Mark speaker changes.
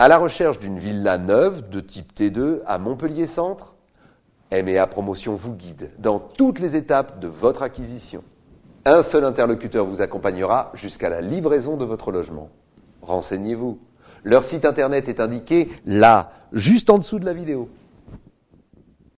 Speaker 1: À la recherche d'une villa neuve de type T2 à Montpellier Centre, M&A Promotion vous guide dans toutes les étapes de votre acquisition. Un seul interlocuteur vous accompagnera jusqu'à la livraison de votre logement. Renseignez-vous. Leur site internet est indiqué là, juste en dessous de la vidéo.